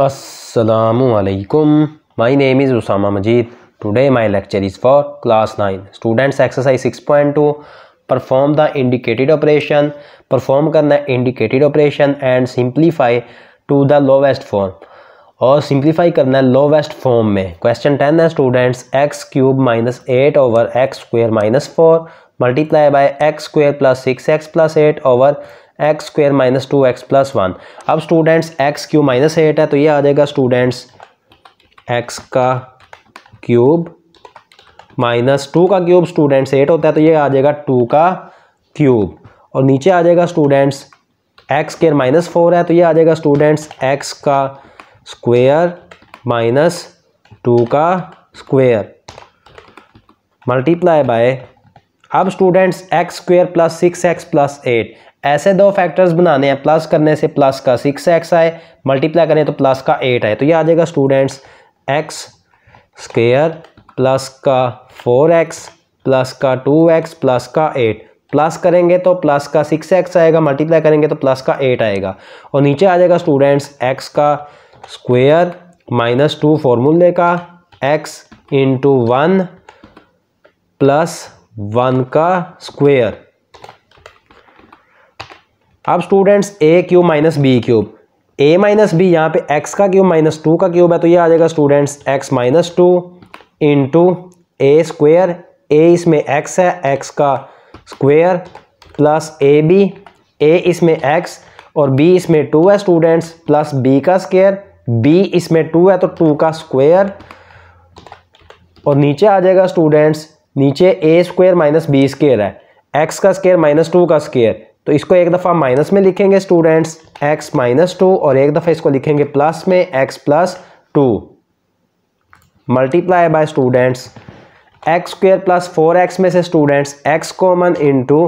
असलकम my name is Usama Majid today my lecture is for class nine students exercise six point two perform the indicated operation perform करना indicated operation and simplify to the lowest form और simplify करना है lowest form में question ten है students x cube minus eight over x square minus four multiply by x square plus six x plus eight over x square minus two x plus one अब students x cube minus eight है तो ये आ जाएगा students x का cube minus two का cube students eight होता है तो ये आ जाएगा टू का क्यूब और नीचे आ जाएगा students x square minus four है तो ये आ जाएगा स्टूडेंट्स एक्स का स्क्वेयर माइनस टू का स्क्वेयर मल्टीप्लाई बाय अब students x square plus six x plus eight ऐसे दो फैक्टर्स बनाने हैं प्लस करने से प्लस का सिक्स एक्स आए मल्टीप्लाई करें तो प्लस का एट आए तो ये आ जाएगा स्टूडेंट्स एक्स स्क्वेयर प्लस का फोर एक्स प्लस का टू एक्स प्लस का एट प्लस करेंगे तो प्लस का सिक्स एक्स आएगा मल्टीप्लाई करेंगे तो प्लस का एट आएगा और नीचे आ जाएगा स्टूडेंट्स एक्स का स्क्वेयर माइनस टू फॉर्मूले का x into one plus one का स्क्वेयर अब students A cube minus B cube A minus B यहाँ पे एक्स का क्यूब माइनस टू का क्यूब है तो ये आ जाएगा students x minus two into A square A इसमें एक्स है एक्स का square plus A B A इसमें एक्स और बी इसमें टू है स्टूडेंट्स प्लस बी का स्क्वेयर बी इसमें टू है तो टू का स्क्वेयर और नीचे आ जाएगा स्टूडेंट्स नीचे A square minus B square है एक्स का स्केयर माइनस टू का स्केयर तो इसको एक दफ़ा माइनस में लिखेंगे स्टूडेंट्स एक्स माइनस टू और एक दफ़ा इसको लिखेंगे प्लस में x plus two multiply by students x square plus four x में से students x common into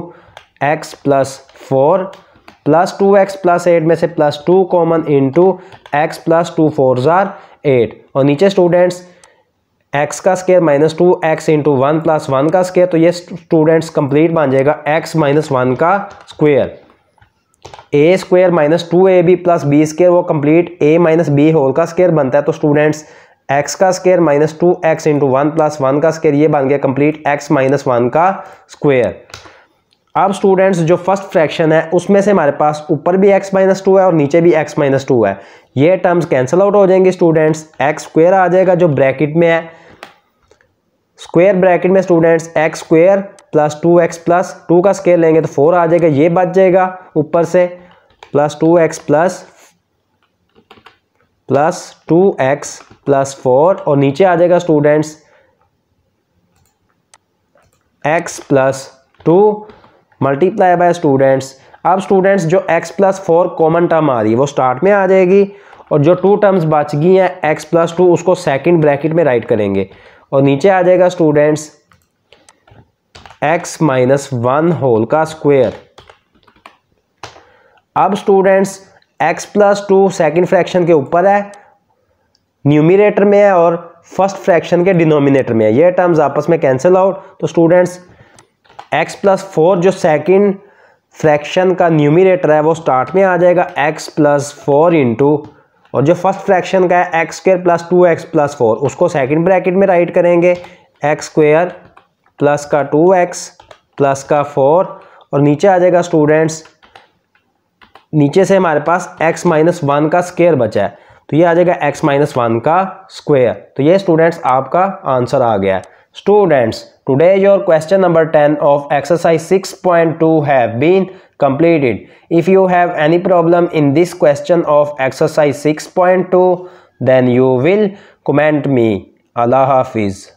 x plus four plus two x plus eight में से plus two common into x plus two four ज़ार eight और नीचे students x का square minus two x into one plus one का square तो ये students complete बन जाएगा एक्स माइनस वन का square A square minus to A B plus B square वो complete A minus B whole का square बनता है तो स्टूडेंट्स एक्स का square minus two x into one plus one का स्केयर ये बन गया कंप्लीट एक्स माइनस वन का स्क्वेयर अब स्टूडेंट्स जो फर्स्ट फ्रैक्शन है उसमें से हमारे पास ऊपर भी x माइनस टू है और नीचे भी x माइनस टू है ये टर्म्स कैंसिल आउट हो जाएंगे स्टूडेंट्स एक्स स्क्वेयर आ जाएगा जो ब्रैकेट में है स्क्वेयर ब्रैकेट में students x square plus two x plus two का स्केयर लेंगे तो फोर आ जाएगा ये बच जाएगा ऊपर से plus two x plus plus two x plus four और नीचे आ जाएगा students x plus two multiply by students अब स्टूडेंट्स जो x plus four common term आ रही है वो स्टार्ट में आ जाएगी और जो टू टर्म्स बच गई हैं एक्स प्लस टू उसको सेकेंड ब्रैकेट में राइट करेंगे और नीचे आ जाएगा students x minus one whole का स्क्वेयर अब students x plus two second fraction के ऊपर है न्यूमिनेटर में है और फर्स्ट फ्रैक्शन के डिनोमिनेटर में है ये टर्म्स आपस में कैंसिल आउट तो स्टूडेंट्स एक्स प्लस फोर जो सेकेंड फ्रैक्शन का न्यूमिनेटर है वो स्टार्ट में आ जाएगा एक्स प्लस फोर इंटू और जो फर्स्ट फ्रैक्शन का है x square plus two x plus four उसको सेकेंड ब्रैकेट में राइट करेंगे एक्स स्क्वेयर प्लस का टू एक्स प्लस का फोर और नीचे आ जाएगा स्टूडेंट्स नीचे से हमारे पास एक्स माइनस वन का स्क्वेयर बचा है तो ये आ जाएगा एक्स माइनस वन का स्क्वेयर तो ये स्टूडेंट्स आपका आंसर आ गया है Students, today your question number 10 of exercise 6.2 have been completed. If you have any problem in this question of exercise 6.2, then you will comment me. Allah Hafiz.